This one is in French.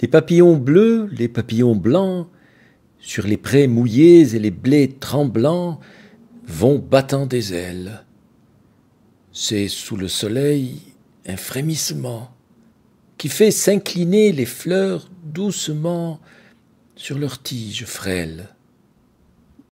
Les papillons bleus, les papillons blancs, sur les prés mouillés et les blés tremblants, vont battant des ailes. C'est sous le soleil un frémissement qui fait s'incliner les fleurs doucement sur leurs tiges frêles.